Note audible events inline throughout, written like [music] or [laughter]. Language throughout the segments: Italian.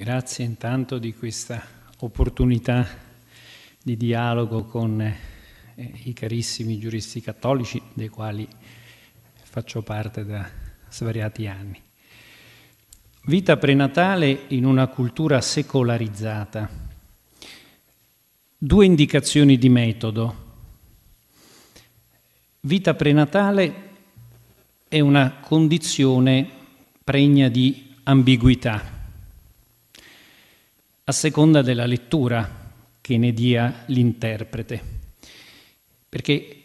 Grazie intanto di questa opportunità di dialogo con eh, i carissimi giuristi cattolici, dei quali faccio parte da svariati anni. Vita prenatale in una cultura secolarizzata. Due indicazioni di metodo. Vita prenatale è una condizione pregna di ambiguità a seconda della lettura che ne dia l'interprete. Perché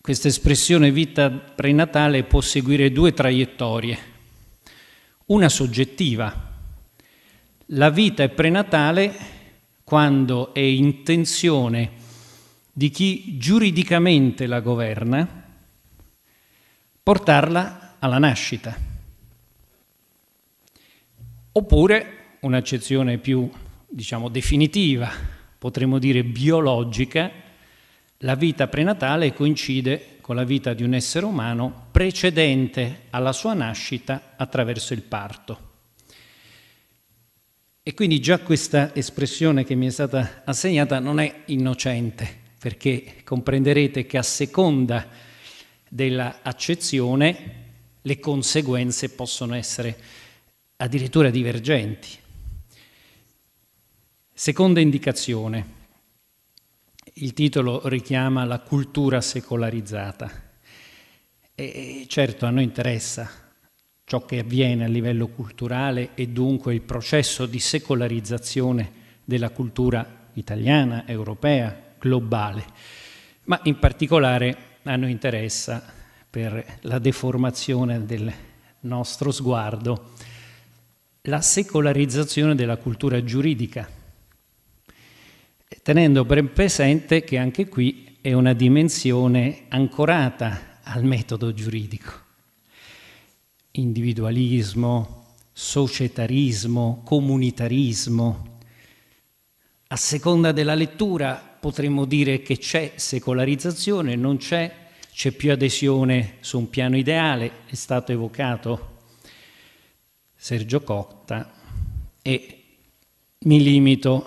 questa espressione vita prenatale può seguire due traiettorie. Una soggettiva. La vita è prenatale quando è intenzione di chi giuridicamente la governa portarla alla nascita. Oppure un'accezione più diciamo, definitiva, potremmo dire biologica, la vita prenatale coincide con la vita di un essere umano precedente alla sua nascita attraverso il parto. E quindi già questa espressione che mi è stata assegnata non è innocente, perché comprenderete che a seconda dell'accezione le conseguenze possono essere addirittura divergenti. Seconda indicazione. Il titolo richiama la cultura secolarizzata. E certo a noi interessa ciò che avviene a livello culturale e dunque il processo di secolarizzazione della cultura italiana, europea, globale, ma in particolare a noi interessa per la deformazione del nostro sguardo la secolarizzazione della cultura giuridica tenendo ben presente che anche qui è una dimensione ancorata al metodo giuridico. Individualismo, societarismo, comunitarismo. A seconda della lettura potremmo dire che c'è secolarizzazione, non c'è, c'è più adesione su un piano ideale, è stato evocato Sergio Cotta e mi limito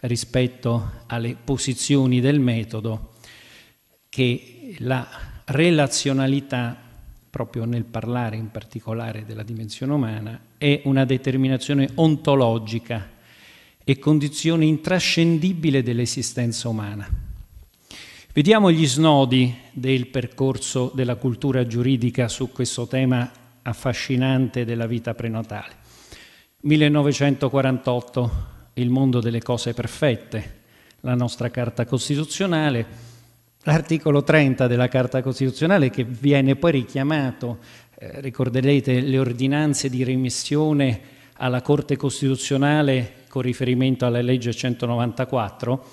rispetto alle posizioni del metodo che la relazionalità, proprio nel parlare in particolare della dimensione umana, è una determinazione ontologica e condizione intrascendibile dell'esistenza umana. Vediamo gli snodi del percorso della cultura giuridica su questo tema affascinante della vita prenatale. 1948 il mondo delle cose perfette, la nostra Carta Costituzionale, l'articolo 30 della Carta Costituzionale che viene poi richiamato, eh, ricorderete le ordinanze di remissione alla Corte Costituzionale con riferimento alla legge 194,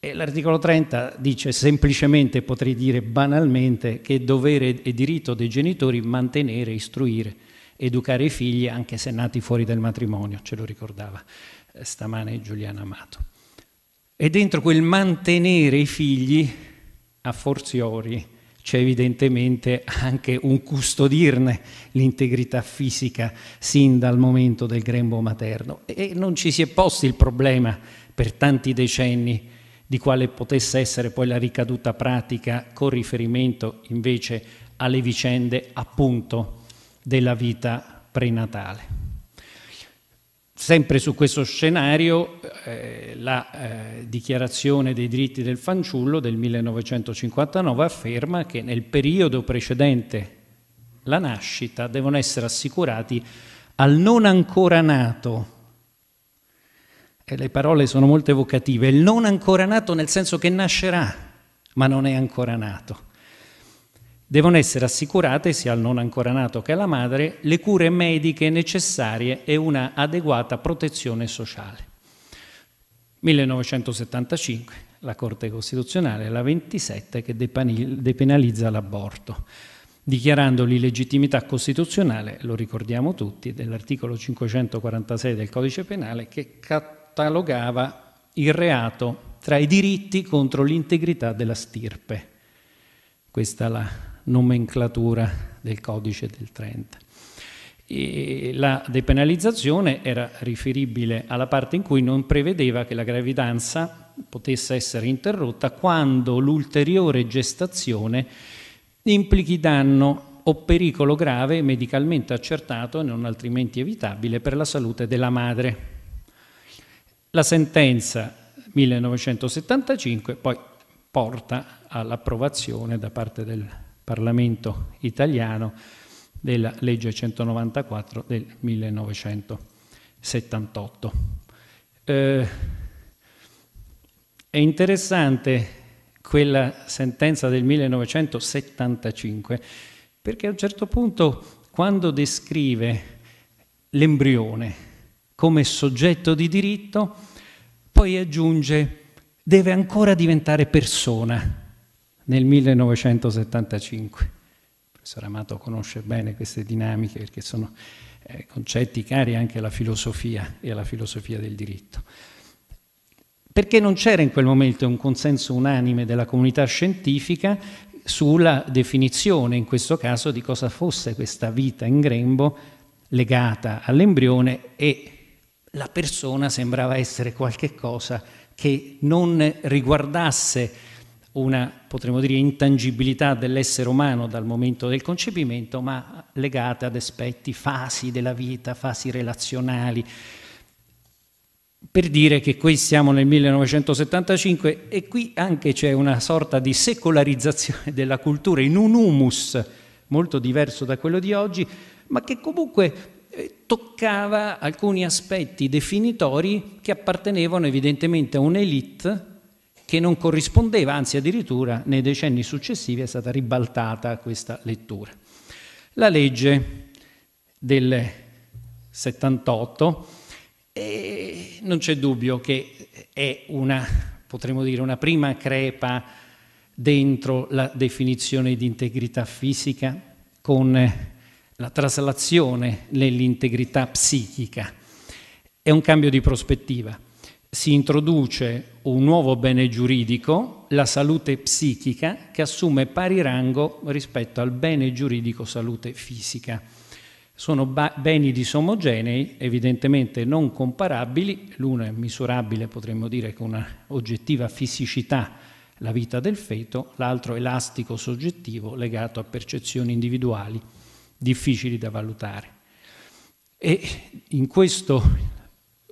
e l'articolo 30 dice semplicemente, potrei dire banalmente, che è dovere e diritto dei genitori mantenere, istruire, educare i figli anche se nati fuori del matrimonio, ce lo ricordava stamane Giuliano Amato. E dentro quel mantenere i figli, a forziori, c'è evidentemente anche un custodirne l'integrità fisica sin dal momento del grembo materno. E non ci si è posti il problema per tanti decenni di quale potesse essere poi la ricaduta pratica con riferimento invece alle vicende appunto della vita prenatale. Sempre su questo scenario eh, la eh, dichiarazione dei diritti del fanciullo del 1959 afferma che nel periodo precedente la nascita devono essere assicurati al non ancora nato, e le parole sono molto evocative, il non ancora nato nel senso che nascerà, ma non è ancora nato devono essere assicurate sia al non ancora nato che alla madre le cure mediche necessarie e una adeguata protezione sociale. 1975, la Corte Costituzionale, la 27, che depenalizza l'aborto, dichiarando l'illegittimità costituzionale, lo ricordiamo tutti, dell'articolo 546 del Codice Penale che catalogava il reato tra i diritti contro l'integrità della stirpe. Questa è la nomenclatura del codice del 30. E la depenalizzazione era riferibile alla parte in cui non prevedeva che la gravidanza potesse essere interrotta quando l'ulteriore gestazione implichi danno o pericolo grave medicalmente accertato e non altrimenti evitabile per la salute della madre. La sentenza 1975 poi porta all'approvazione da parte del Parlamento italiano della legge 194 del 1978. Eh, è interessante quella sentenza del 1975 perché a un certo punto quando descrive l'embrione come soggetto di diritto, poi aggiunge deve ancora diventare persona, nel 1975. Il professor Amato conosce bene queste dinamiche perché sono eh, concetti cari anche alla filosofia e alla filosofia del diritto. Perché non c'era in quel momento un consenso unanime della comunità scientifica sulla definizione, in questo caso, di cosa fosse questa vita in grembo legata all'embrione e la persona sembrava essere qualche cosa che non riguardasse una, potremmo dire, intangibilità dell'essere umano dal momento del concepimento, ma legate ad aspetti, fasi della vita, fasi relazionali. Per dire che qui siamo nel 1975 e qui anche c'è una sorta di secolarizzazione [laughs] della cultura in un humus molto diverso da quello di oggi, ma che comunque eh, toccava alcuni aspetti definitori che appartenevano evidentemente a un'elite che non corrispondeva, anzi addirittura nei decenni successivi è stata ribaltata questa lettura. La legge del 78 eh, non c'è dubbio che è una, potremmo dire, una prima crepa dentro la definizione di integrità fisica con la traslazione nell'integrità psichica. È un cambio di prospettiva si introduce un nuovo bene giuridico, la salute psichica, che assume pari rango rispetto al bene giuridico salute fisica. Sono ba- beni disomogenei, evidentemente non comparabili, l'uno è misurabile, potremmo dire, con una oggettiva fisicità, la vita del feto, l'altro elastico soggettivo legato a percezioni individuali difficili da valutare. E in questo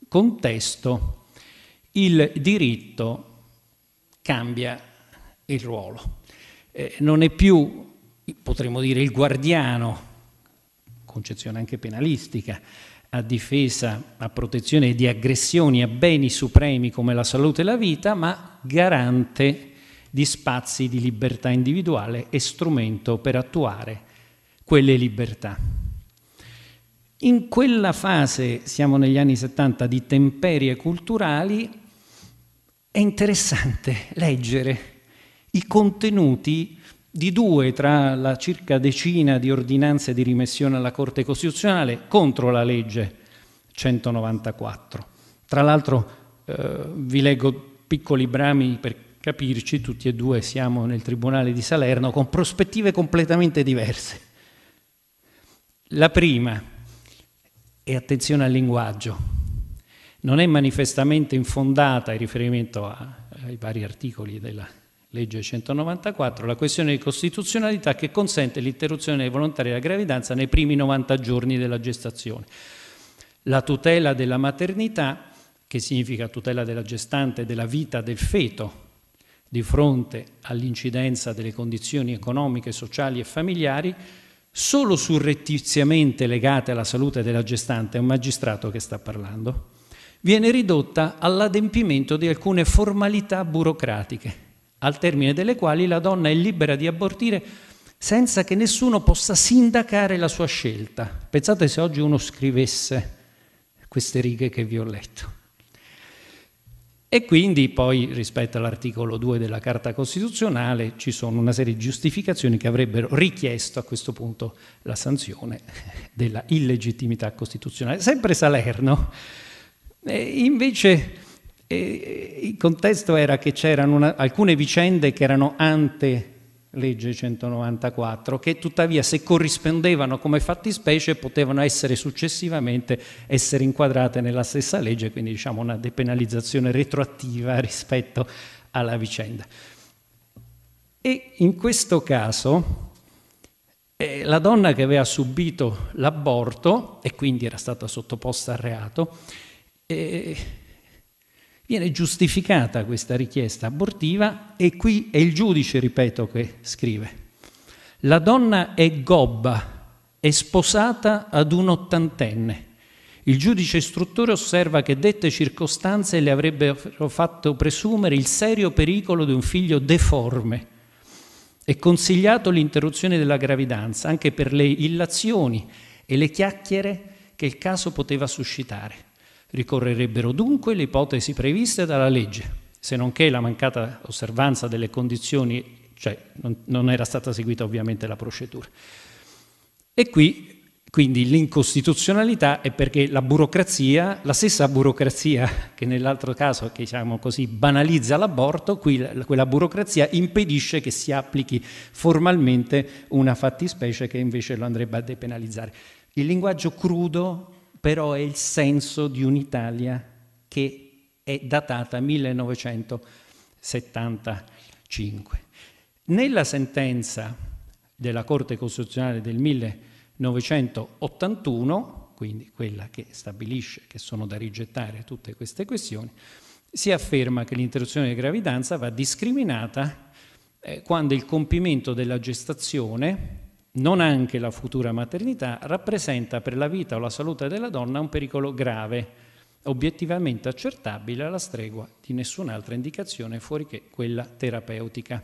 contesto il diritto cambia il ruolo. Eh, non è più, potremmo dire, il guardiano, concezione anche penalistica, a difesa, a protezione di aggressioni a beni supremi come la salute e la vita, ma garante di spazi di libertà individuale e strumento per attuare quelle libertà. In quella fase, siamo negli anni 70, di temperie culturali, è interessante leggere i contenuti di due tra la circa decina di ordinanze di rimessione alla Corte Costituzionale contro la legge 194. Tra l'altro eh, vi leggo piccoli brami per capirci, tutti e due siamo nel Tribunale di Salerno con prospettive completamente diverse. La prima, e attenzione al linguaggio. Non è manifestamente infondata in riferimento a, ai vari articoli della legge 194 la questione di costituzionalità che consente l'interruzione volontaria della gravidanza nei primi 90 giorni della gestazione. La tutela della maternità, che significa tutela della gestante e della vita del feto, di fronte all'incidenza delle condizioni economiche, sociali e familiari, solo surrettiziamente legate alla salute della gestante, è un magistrato che sta parlando, viene ridotta all'adempimento di alcune formalità burocratiche, al termine delle quali la donna è libera di abortire senza che nessuno possa sindacare la sua scelta. Pensate se oggi uno scrivesse queste righe che vi ho letto. E quindi poi rispetto all'articolo 2 della Carta Costituzionale ci sono una serie di giustificazioni che avrebbero richiesto a questo punto la sanzione [laughs] della illegittimità costituzionale. Sempre Salerno, e invece e eh, il contesto era che c'erano alcune vicende che erano ante legge 194, che tuttavia se corrispondevano come fattispecie potevano essere successivamente essere inquadrate nella stessa legge, quindi diciamo una depenalizzazione retroattiva [laughs] rispetto alla vicenda. E in questo caso eh, la donna che aveva subito l'aborto e quindi era stata sottoposta al reato, eh, Viene giustificata questa richiesta abortiva e qui è il giudice, ripeto, che scrive. La donna è gobba, è sposata ad un ottantenne. Il giudice istruttore osserva che dette circostanze le avrebbero fatto presumere il serio pericolo di un figlio deforme. È consigliato l'interruzione della gravidanza anche per le illazioni e le chiacchiere che il caso poteva suscitare. Ricorrerebbero dunque le ipotesi previste dalla legge, se non che la mancata osservanza delle condizioni, cioè non, non era stata seguita ovviamente la procedura. E qui quindi l'incostituzionalità è perché la burocrazia, la stessa burocrazia che nell'altro caso che diciamo così banalizza l'aborto, qui quella burocrazia impedisce che si applichi formalmente una fattispecie che invece lo andrebbe a depenalizzare. Il linguaggio crudo però è il senso di un'Italia che è datata 1975. Nella sentenza della Corte Costituzionale del 1981, quindi quella che stabilisce che sono da rigettare tutte queste questioni, si afferma che l'interruzione di gravidanza va discriminata eh, quando il compimento della gestazione non anche la futura maternità, rappresenta per la vita o la salute della donna un pericolo grave, obiettivamente accertabile alla stregua di nessun'altra indicazione fuori che quella terapeutica.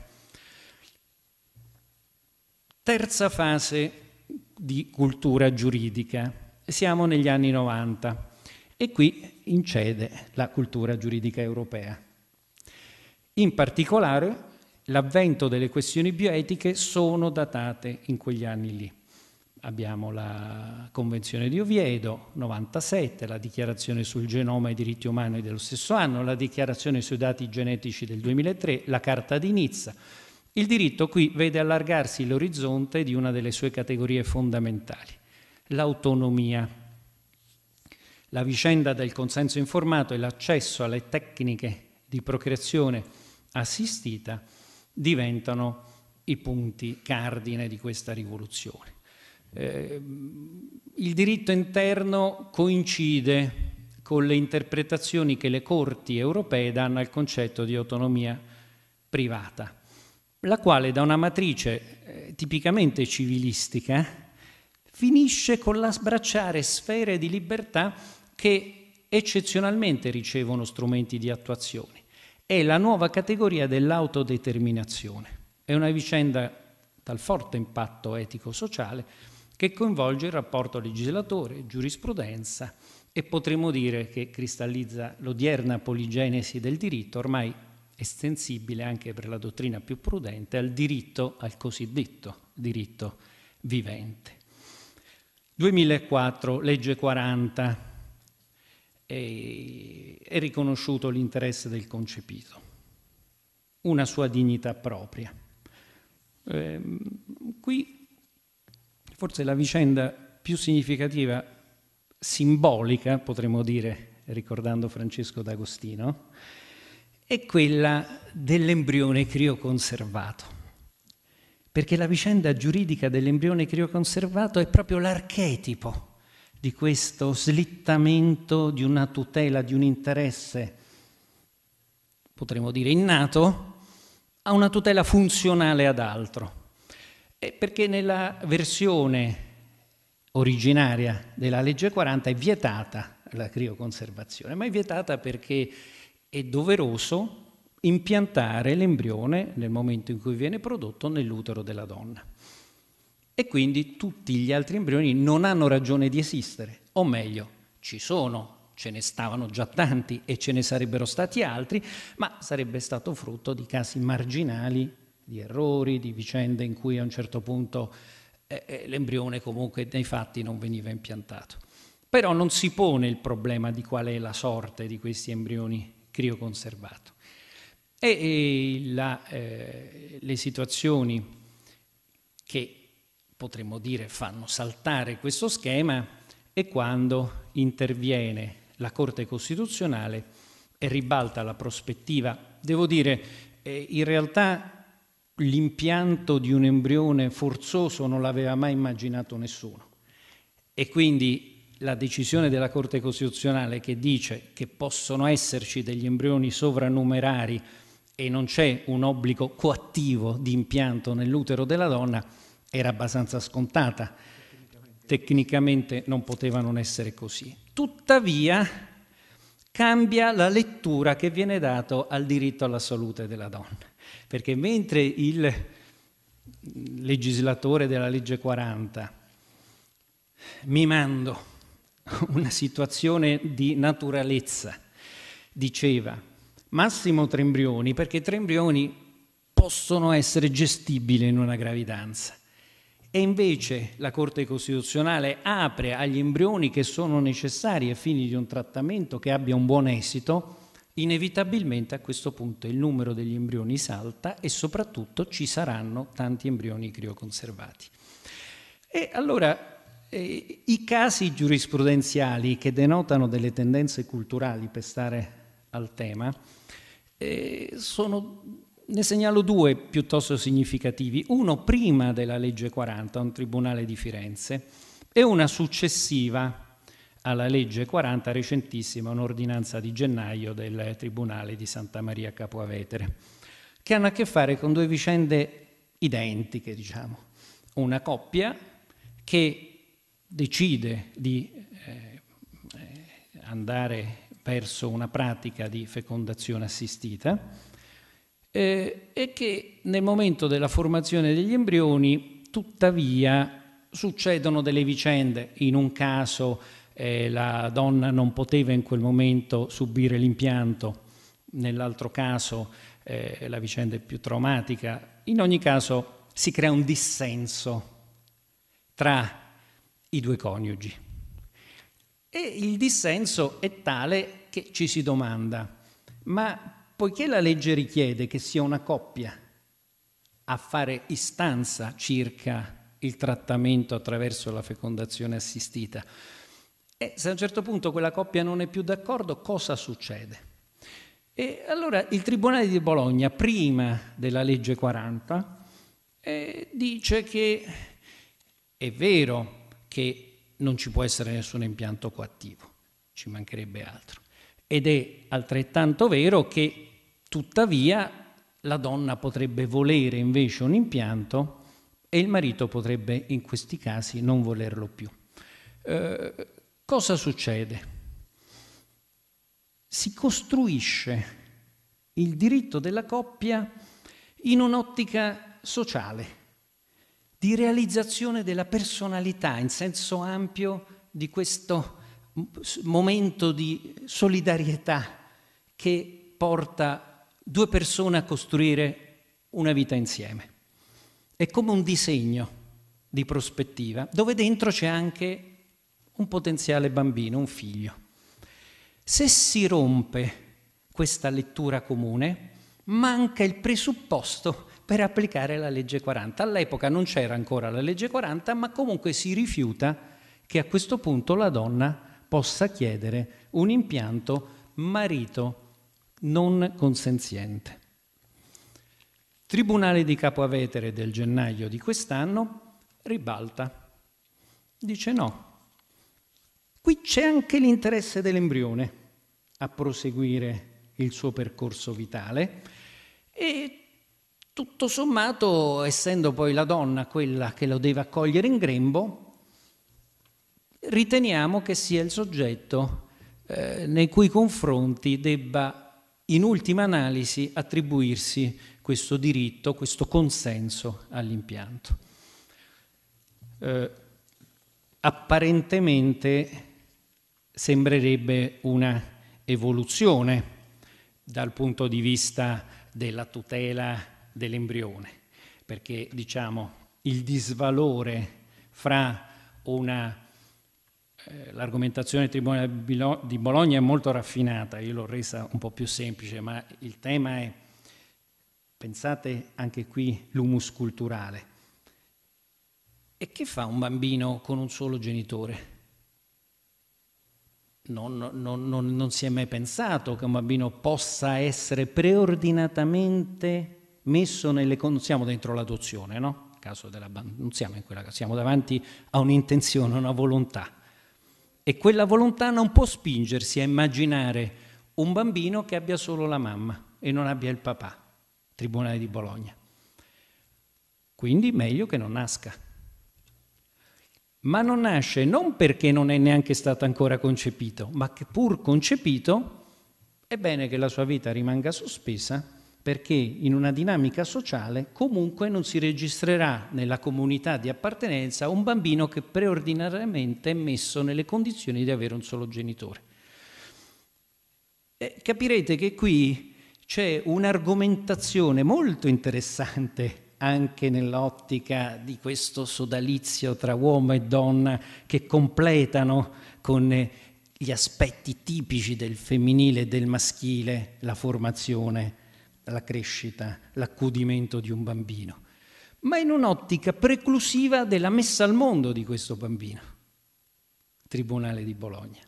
Terza fase di cultura giuridica. Siamo negli anni 90 e qui incede la cultura giuridica europea. In particolare l'avvento delle questioni bioetiche sono datate in quegli anni lì. Abbiamo la Convenzione di Oviedo, 97, la Dichiarazione sul genoma e i diritti umani dello stesso anno, la Dichiarazione sui dati genetici del 2003, la Carta di Nizza. Il diritto qui vede allargarsi l'orizzonte di una delle sue categorie fondamentali, l'autonomia. La vicenda del consenso informato e l'accesso alle tecniche di procreazione assistita diventano i punti cardine di questa rivoluzione. Eh, il diritto interno coincide con le interpretazioni che le corti europee danno al concetto di autonomia privata, la quale da una matrice eh, tipicamente civilistica finisce con la sfere di libertà che eccezionalmente ricevono strumenti di attuazione è la nuova categoria dell'autodeterminazione. È una vicenda dal forte impatto etico-sociale che coinvolge il rapporto legislatore, giurisprudenza e potremmo dire che cristallizza l'odierna poligenesi del diritto, ormai estensibile anche per la dottrina più prudente, al diritto, al cosiddetto diritto vivente. 2004, legge 40, e, è riconosciuto l'interesse del concepito, una sua dignità propria. Eh, qui forse la vicenda più significativa, simbolica, potremmo dire, ricordando Francesco d'Agostino, è quella dell'embrione crioconservato perché la vicenda giuridica dell'embrione crioconservato è proprio l'archetipo di questo slittamento di una tutela, di un interesse, potremmo dire innato, a una tutela funzionale ad altro. E perché nella versione originaria della legge 40 è vietata la crioconservazione, ma è vietata perché è doveroso impiantare l'embrione nel momento in cui viene prodotto nell'utero della donna e quindi tutti gli altri embrioni non hanno ragione di esistere, o meglio, ci sono, ce ne stavano già tanti e ce ne sarebbero stati altri, ma sarebbe stato frutto di casi marginali, di errori, di vicende in cui a un certo punto eh, eh l'embrione comunque nei fatti non veniva impiantato. Però non si pone il problema di qual è la sorte di questi embrioni crioconservati. E, la, eh, le situazioni che potremmo dire, fanno saltare questo schema è quando interviene la Corte Costituzionale e ribalta la prospettiva. Devo dire, eh, in realtà l'impianto di un embrione forzoso non l'aveva mai immaginato nessuno e quindi la decisione della Corte Costituzionale che dice che possono esserci degli embrioni sovrannumerari e non c'è un obbligo coattivo di impianto nell'utero della donna, era abbastanza scontata, tecnicamente non poteva non essere così. Tuttavia cambia la lettura che viene data al diritto alla salute della donna, perché mentre il legislatore della legge 40 mimando una situazione di naturalezza diceva Massimo Trembrioni perché Trembrioni possono essere gestibili in una gravidanza e invece la Corte Costituzionale apre agli embrioni che sono necessari ai fini di un trattamento che abbia un buon esito, inevitabilmente a questo punto il numero degli embrioni salta e soprattutto ci saranno tanti embrioni crioconservati. E allora eh, i casi giurisprudenziali che denotano delle tendenze culturali, per stare al tema, eh, sono ne segnalo due piuttosto significativi, uno prima della legge 40, un tribunale di Firenze, e una successiva alla legge 40 recentissima, un'ordinanza di gennaio del Tribunale di Santa Maria Capoavetere, che hanno a che fare con due vicende identiche, diciamo. Una coppia che decide di eh, eh andare verso una pratica di fecondazione assistita, eh, è che nel momento della formazione degli embrioni, tuttavia, succedono delle vicende. In un caso eh, la donna non poteva in quel momento subire l'impianto, nell'altro caso eh, la vicenda è più traumatica. In ogni caso si crea un dissenso tra i due coniugi. E il dissenso è tale che ci si domanda, ma poiché la legge richiede che sia una coppia a fare istanza circa il trattamento attraverso la fecondazione assistita, e eh, se a un certo punto quella coppia non è più d'accordo, cosa succede? E allora il Tribunale di Bologna, prima della legge 40, eh, dice che è vero che non ci può essere nessun impianto coattivo, ci mancherebbe altro. Ed è altrettanto vero che tuttavia la donna potrebbe volere invece un impianto e il marito potrebbe in questi casi non volerlo più. Eh, cosa succede? Si costruisce il diritto della coppia in un'ottica sociale, di realizzazione della personalità in senso ampio di questo momento di solidarietà che porta due persone a costruire una vita insieme. È come un disegno di prospettiva dove dentro c'è anche un potenziale bambino, un figlio. Se si rompe questa lettura comune, manca il presupposto per applicare la legge 40. All'epoca non c'era ancora la legge 40, ma comunque si rifiuta che a questo punto la donna possa chiedere un impianto marito non consenziente. Tribunale di Capoavetere del gennaio di quest'anno ribalta, dice no. Qui c'è anche l'interesse dell'embrione a proseguire il suo percorso vitale e tutto sommato, essendo poi la donna quella che lo deve accogliere in grembo, riteniamo che sia il soggetto eh, nei cui confronti debba in ultima analisi attribuirsi questo diritto, questo consenso all'impianto. Eh, apparentemente sembrerebbe una evoluzione dal punto di vista della tutela dell'embrione, perché diciamo il disvalore fra una eh, l'argomentazione del Tribunale di Bologna è molto raffinata, io l'ho resa un po' più semplice, ma il tema è, pensate anche qui, l'humus culturale. E che fa un bambino con un solo genitore? Non, non, non, non si è mai pensato che un bambino possa essere preordinatamente messo nelle condizioni, siamo dentro l'adozione, no? Caso della, non siamo in quella, siamo davanti a un'intenzione, a una volontà e quella volontà non può spingersi a immaginare un bambino che abbia solo la mamma e non abbia il papà, Tribunale di Bologna. Quindi meglio che non nasca. Ma non nasce non perché non è neanche stato ancora concepito, ma che pur concepito è bene che la sua vita rimanga sospesa perché in una dinamica sociale comunque non si registrerà nella comunità di appartenenza un bambino che preordinariamente è messo nelle condizioni di avere un solo genitore. E eh, capirete che qui c'è un'argomentazione molto interessante anche nell'ottica di questo sodalizio tra uomo e donna che completano con eh, gli aspetti tipici del femminile e del maschile la formazione la crescita, l'accudimento di un bambino, ma in un'ottica preclusiva della messa al mondo di questo bambino. Tribunale di Bologna.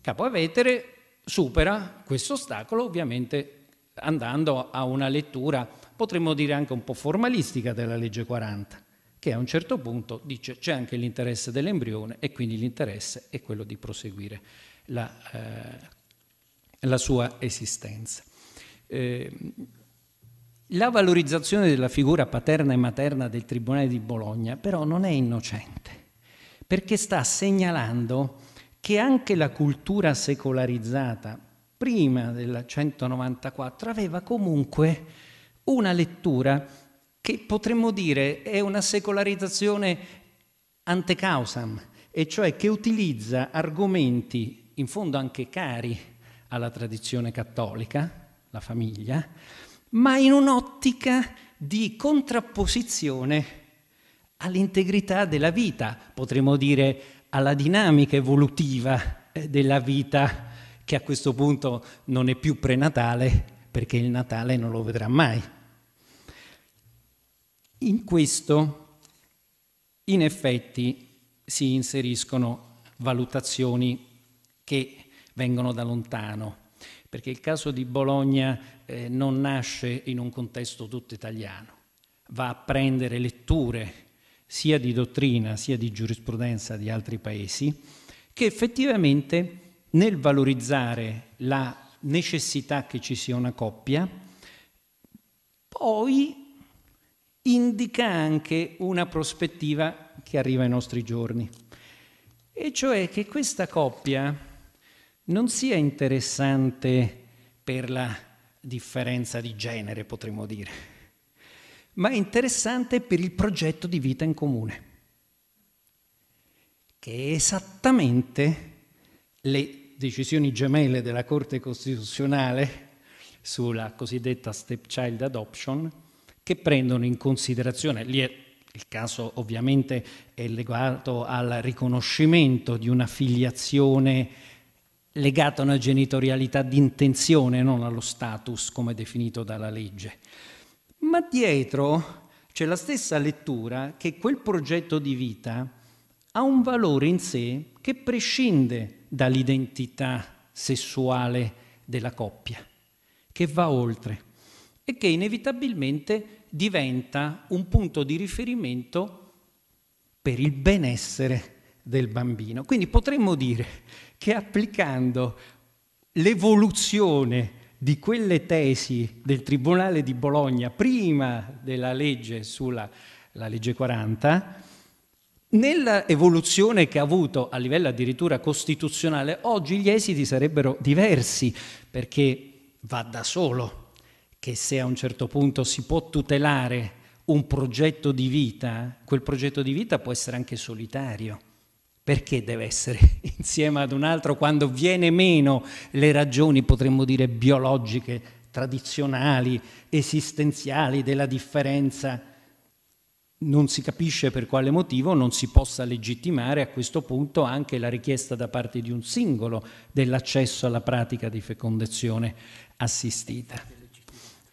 Capo Avetere supera questo ostacolo ovviamente andando a una lettura, potremmo dire anche un po' formalistica della legge 40, che a un certo punto dice c'è anche l'interesse dell'embrione e quindi l'interesse è quello di proseguire la, eh, la sua esistenza. Ehm, la valorizzazione della figura paterna e materna del Tribunale di Bologna però non è innocente, perché sta segnalando che anche la cultura secolarizzata prima del 194 aveva comunque una lettura che potremmo dire è una secolarizzazione ante causam, e cioè che utilizza argomenti in fondo anche cari alla tradizione cattolica, la famiglia, ma in un'ottica di contrapposizione all'integrità della vita, potremmo dire alla dinamica evolutiva eh, della vita che a questo punto non è più prenatale perché il Natale non lo vedrà mai. In questo, in effetti, si inseriscono valutazioni che vengono da lontano, perché il caso di Bologna eh, non nasce in un contesto tutto italiano, va a prendere letture sia di dottrina sia di giurisprudenza di altri paesi, che effettivamente nel valorizzare la necessità che ci sia una coppia, poi indica anche una prospettiva che arriva ai nostri giorni, e cioè che questa coppia non sia interessante per la differenza di genere, potremmo dire, ma è interessante per il progetto di vita in comune, che è esattamente le decisioni gemelle della Corte Costituzionale sulla cosiddetta stepchild adoption, che prendono in considerazione, lì è, il caso ovviamente è legato al riconoscimento di una filiazione legata a una genitorialità di intenzione, non allo status come definito dalla legge. Ma dietro c'è la stessa lettura che quel progetto di vita ha un valore in sé che prescinde dall'identità sessuale della coppia, che va oltre e che inevitabilmente diventa un punto di riferimento per il benessere del bambino. Quindi potremmo dire che applicando l'evoluzione di quelle tesi del Tribunale di Bologna prima della legge sulla legge 40, nella evoluzione che ha avuto a livello addirittura costituzionale, oggi gli esiti sarebbero diversi, perché va da solo che se a un certo punto si può tutelare un progetto di vita, quel progetto di vita può essere anche solitario perché deve essere [laughs] insieme ad un altro quando viene meno le ragioni, potremmo dire, biologiche, tradizionali, esistenziali della differenza? Non si capisce per quale motivo non si possa legittimare a questo punto anche la richiesta da parte di un singolo dell'accesso alla pratica di fecondazione assistita.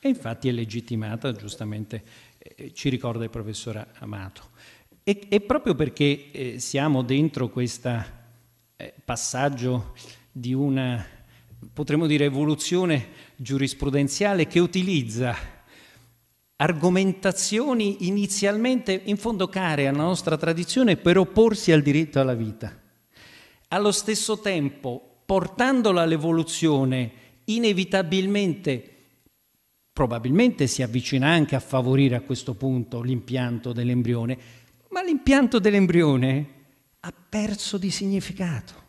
E infatti è legittimata, giustamente eh, ci ricorda il professore Amato. E, e proprio perché eh, siamo dentro questo eh, passaggio di una, potremmo dire, evoluzione giurisprudenziale che utilizza argomentazioni inizialmente in fondo care alla nostra tradizione per opporsi al diritto alla vita. Allo stesso tempo, portandola all'evoluzione, inevitabilmente, probabilmente si avvicina anche a favorire a questo punto l'impianto dell'embrione, ma l'impianto dell'embrione ha perso di significato.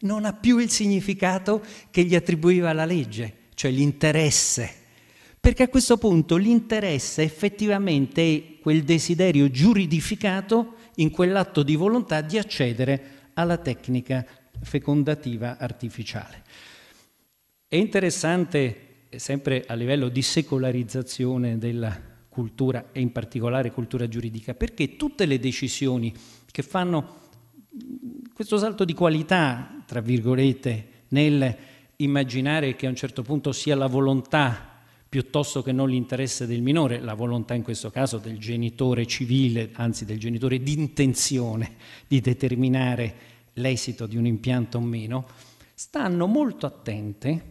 Non ha più il significato che gli attribuiva la legge, cioè l'interesse. Perché a questo punto l'interesse effettivamente è quel desiderio giuridificato in quell'atto di volontà di accedere alla tecnica fecondativa artificiale. È interessante, sempre a livello di secolarizzazione della cultura e in particolare cultura giuridica, perché tutte le decisioni che fanno mm, questo salto di qualità, tra virgolette, nel immaginare che a un certo punto sia la volontà piuttosto che non l'interesse del minore, la volontà in questo caso del genitore civile, anzi del genitore di intenzione di determinare l'esito di un impianto o meno, stanno molto attente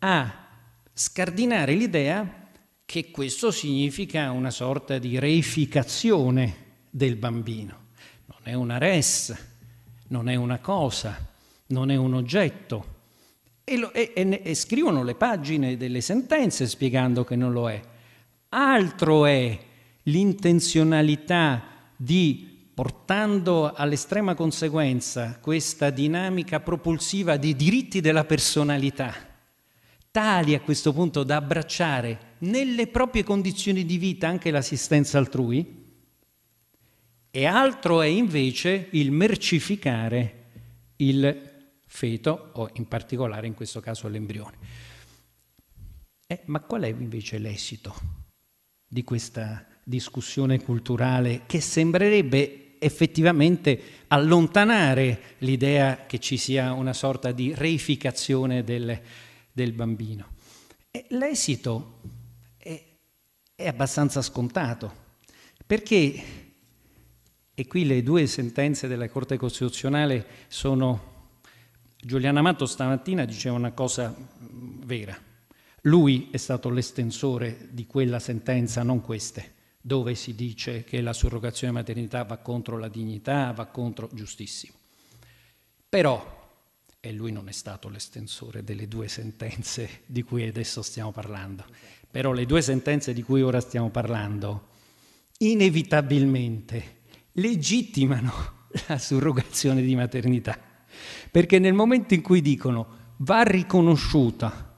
a scardinare l'idea che questo significa una sorta di reificazione del bambino. Non è una res, non è una cosa, non è un oggetto. E, lo, e, e, e scrivono le pagine delle sentenze spiegando che non lo è. Altro è l'intenzionalità di portando all'estrema conseguenza questa dinamica propulsiva dei diritti della personalità, tali a questo punto da abbracciare nelle proprie condizioni di vita anche l'assistenza altrui, e altro è invece il mercificare il feto o in particolare in questo caso l'embrione. Eh, ma qual è invece l'esito di questa discussione culturale che sembrerebbe effettivamente allontanare l'idea che ci sia una sorta di reificazione del, del bambino? Eh, l'esito è abbastanza scontato, perché, e qui le due sentenze della Corte Costituzionale sono, Giuliano Amato stamattina diceva una cosa mm, vera, lui è stato l'estensore di quella sentenza, non queste, dove si dice che la surrogazione maternità va contro la dignità, va contro giustissimo. Però, e lui non è stato l'estensore delle due sentenze di cui adesso stiamo parlando, però le due sentenze di cui ora stiamo parlando inevitabilmente legittimano [laughs] la surrogazione di maternità, perché nel momento in cui dicono va riconosciuta,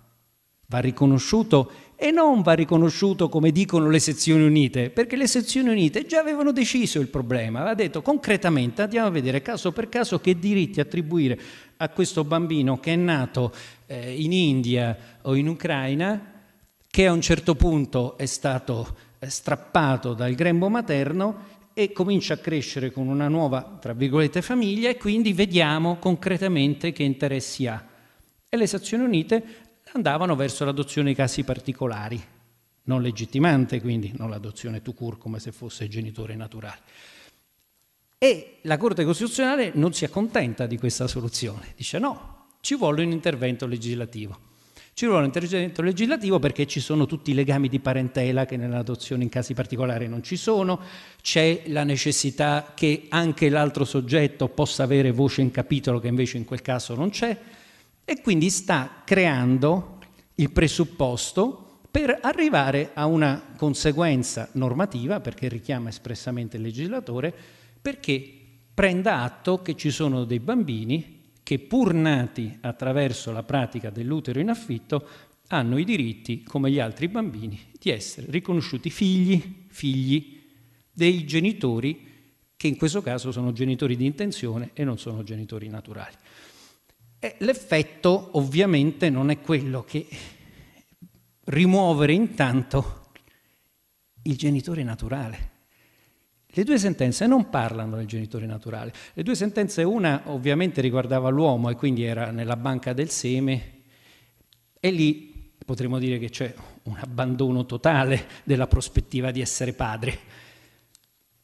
va riconosciuto e non va riconosciuto come dicono le sezioni unite, perché le sezioni unite già avevano deciso il problema, aveva detto concretamente andiamo a vedere caso per caso che diritti attribuire a questo bambino che è nato eh, in India o in Ucraina che a un certo punto è stato strappato dal grembo materno e comincia a crescere con una nuova, tra virgolette, famiglia e quindi vediamo concretamente che interessi ha. E le Sazioni Unite andavano verso l'adozione di casi particolari, non legittimante quindi, non l'adozione to cure come se fosse genitore naturale. E la Corte Costituzionale non si accontenta di questa soluzione, dice no, ci vuole un intervento legislativo. Ci vuole un intervento legislativo perché ci sono tutti i legami di parentela che nell'adozione in casi particolari non ci sono, c'è la necessità che anche l'altro soggetto possa avere voce in capitolo che invece in quel caso non c'è e quindi sta creando il presupposto per arrivare a una conseguenza normativa, perché richiama espressamente il legislatore, perché prenda atto che ci sono dei bambini che pur nati attraverso la pratica dell'utero in affitto hanno i diritti, come gli altri bambini, di essere riconosciuti figli, figli dei genitori che in questo caso sono genitori di intenzione e non sono genitori naturali. E l'effetto ovviamente non è quello che rimuovere intanto il genitore naturale, le due sentenze non parlano del genitore naturale. Le due sentenze, una ovviamente riguardava l'uomo e quindi era nella banca del seme, e lì potremmo dire che c'è un abbandono totale della prospettiva di essere padre.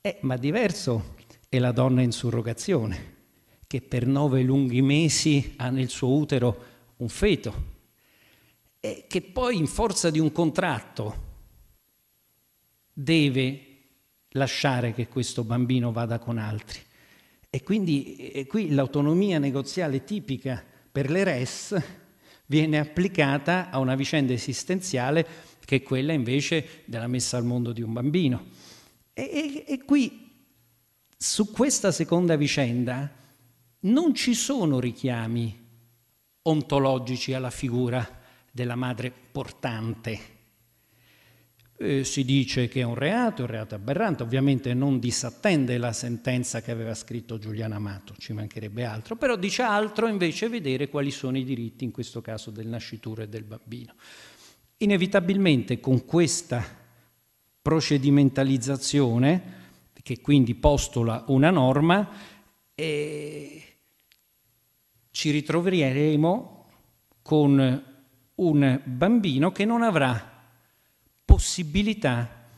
Eh, ma diverso è la donna in surrogazione, che per nove lunghi mesi ha nel suo utero un feto, e che poi in forza di un contratto deve lasciare che questo bambino vada con altri. E quindi e qui l'autonomia negoziale tipica per le RES viene applicata a una vicenda esistenziale che è quella invece della messa al mondo di un bambino. E, e, e qui su questa seconda vicenda non ci sono richiami ontologici alla figura della madre portante eh, si dice che è un reato, è un reato aberrante, ovviamente non disattende la sentenza che aveva scritto Giuliano Amato, ci mancherebbe altro, però dice altro invece vedere quali sono i diritti in questo caso del nascituro e del bambino. Inevitabilmente con questa procedimentalizzazione, che quindi postula una norma, eh, ci ritroveremo con un bambino che non avrà possibilità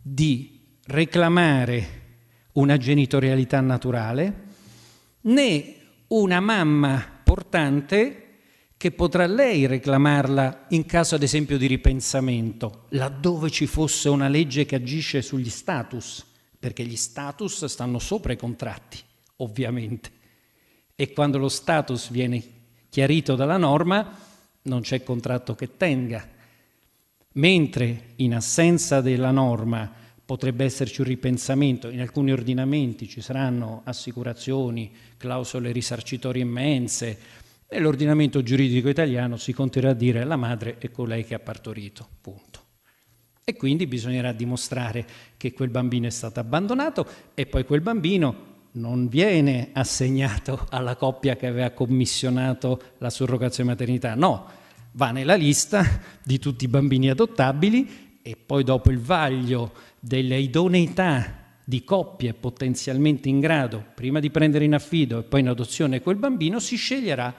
di reclamare una genitorialità naturale, né una mamma portante che potrà lei reclamarla in caso ad esempio di ripensamento, laddove ci fosse una legge che agisce sugli status, perché gli status stanno sopra i contratti, ovviamente. E quando lo status viene chiarito dalla norma, non c'è contratto che tenga Mentre in assenza della norma potrebbe esserci un ripensamento, in alcuni ordinamenti ci saranno assicurazioni, clausole risarcitorie immense, nell'ordinamento giuridico italiano si continuerà a dire la madre è colei che ha partorito, punto. E quindi bisognerà dimostrare che quel bambino è stato abbandonato e poi quel bambino non viene assegnato alla coppia che aveva commissionato la surrogazione maternità, no, va nella lista di tutti i bambini adottabili e poi dopo il vaglio delle idoneità di coppie potenzialmente in grado, prima di prendere in affido e poi in adozione quel bambino, si sceglierà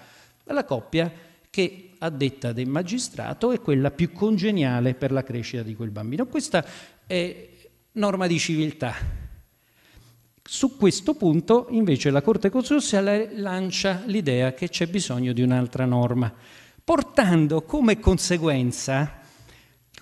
la coppia che a detta del magistrato è quella più congeniale per la crescita di quel bambino. Questa è norma di civiltà. Su questo punto invece la Corte Costituzionale lancia l'idea che c'è bisogno di un'altra norma portando come conseguenza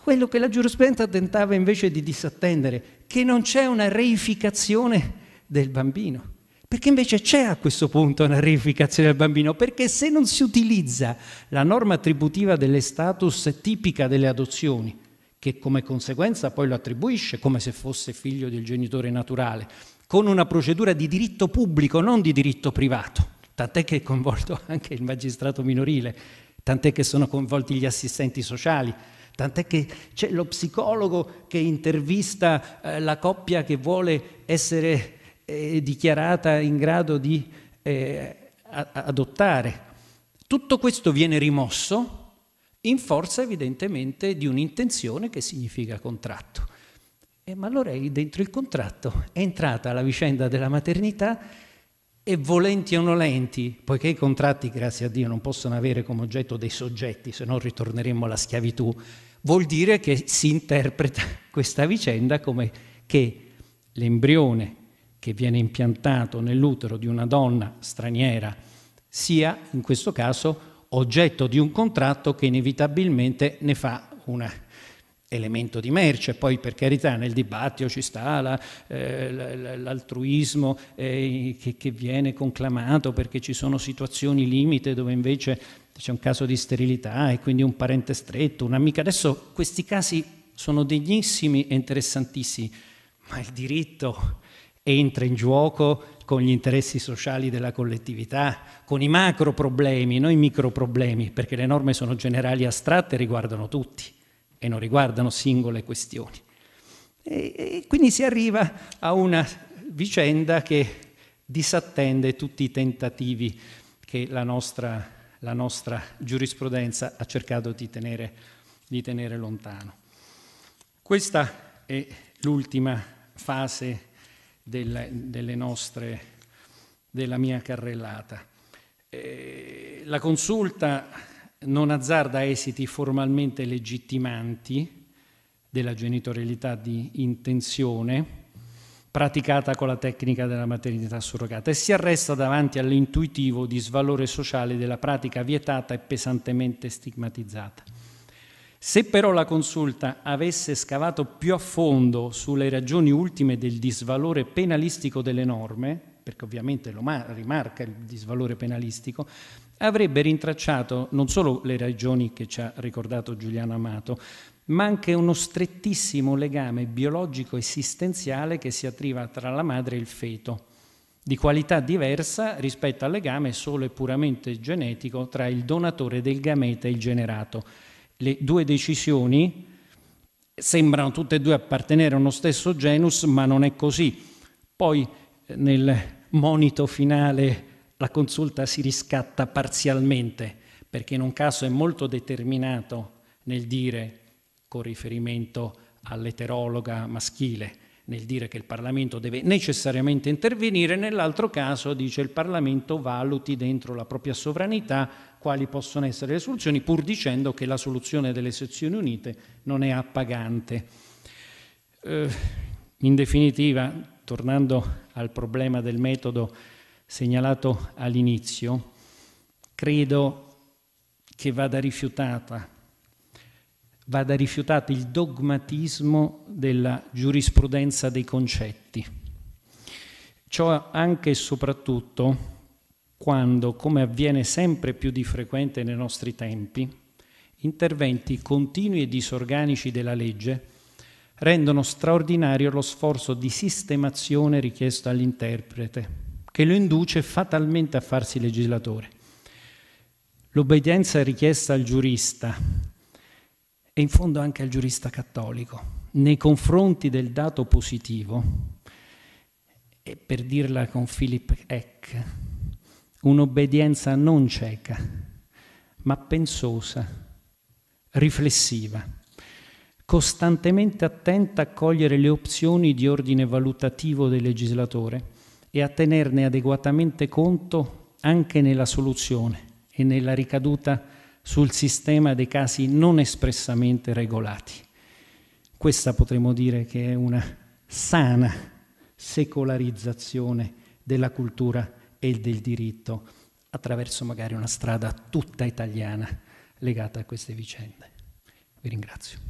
quello che la giurisprudenza tentava invece di disattendere, che non c'è una reificazione del bambino. Perché invece c'è a questo punto una reificazione del bambino? Perché se non si utilizza la norma attributiva delle status tipica delle adozioni, che come conseguenza poi lo attribuisce come se fosse figlio del genitore naturale, con una procedura di diritto pubblico, non di diritto privato, tant'è che è coinvolto anche il magistrato minorile, tant'è che sono coinvolti gli assistenti sociali, tant'è che c'è lo psicologo che intervista eh, la coppia che vuole essere eh, dichiarata in grado di eh, adottare. Tutto questo viene rimosso in forza evidentemente di un'intenzione che significa contratto. E eh, ma allora dentro il contratto è entrata la vicenda della maternità e volenti o nolenti, poiché i contratti, grazie a Dio, non possono avere come oggetto dei soggetti, se no ritorneremmo alla schiavitù, vuol dire che si interpreta [laughs] questa vicenda come che l'embrione che viene impiantato nell'utero di una donna straniera sia, in questo caso, oggetto di un contratto che inevitabilmente ne fa una elemento di merce, poi per carità nel dibattito ci sta la, eh, l'altruismo eh, che, che, viene conclamato perché ci sono situazioni limite dove invece c'è un caso di sterilità e quindi un parente stretto, un'amica. Adesso questi casi sono degnissimi e interessantissimi, ma il diritto entra in gioco con gli interessi sociali della collettività, con i macro problemi, non i micro problemi, perché le norme sono generali e astratte e riguardano tutti e non riguardano singole questioni. E, e quindi si arriva a una vicenda che disattende tutti i tentativi che la nostra, la nostra giurisprudenza ha cercato di tenere, di tenere lontano. Questa è l'ultima fase delle, delle nostre, della mia carrellata. Eh, la consulta non azzarda esiti formalmente legittimanti della genitorialità di intenzione praticata con la tecnica della maternità surrogata e si arresta davanti all'intuitivo disvalore sociale della pratica vietata e pesantemente stigmatizzata. Se però la consulta avesse scavato più a fondo sulle ragioni ultime del disvalore penalistico delle norme, perché ovviamente lo rimarca il disvalore penalistico, avrebbe rintracciato non solo le ragioni che ci ha ricordato Giuliano Amato, ma anche uno strettissimo legame biologico esistenziale che si attriva tra la madre e il feto, di qualità diversa rispetto al legame solo e puramente genetico tra il donatore del gameta e il generato. Le due decisioni sembrano tutte e due appartenere a uno stesso genus, ma non è così. Poi eh, nel monito finale la consulta si riscatta parzialmente, perché in un caso è molto determinato nel dire, con riferimento all'eterologa maschile, nel dire che il Parlamento deve necessariamente intervenire, nell'altro caso dice il Parlamento valuti dentro la propria sovranità quali possono essere le soluzioni, pur dicendo che la soluzione delle sezioni unite non è appagante. Eh, in definitiva, tornando al problema del metodo, segnalato all'inizio, credo che vada rifiutata, vada rifiutato il dogmatismo della giurisprudenza dei concetti. Ciò anche e soprattutto quando, come avviene sempre più di frequente nei nostri tempi, interventi continui e disorganici della legge rendono straordinario lo sforzo di sistemazione richiesto all'interprete che lo induce fatalmente a farsi legislatore. L'obbedienza è richiesta al giurista e in fondo anche al giurista cattolico nei confronti del dato positivo, e per dirla con Philip Eck, un'obbedienza non cieca, ma pensosa, riflessiva, costantemente attenta a cogliere le opzioni di ordine valutativo del legislatore e a tenerne adeguatamente conto anche nella soluzione e nella ricaduta sul sistema dei casi non espressamente regolati. Questa potremmo dire che è una sana secolarizzazione della cultura e del diritto attraverso magari una strada tutta italiana legata a queste vicende. Vi ringrazio.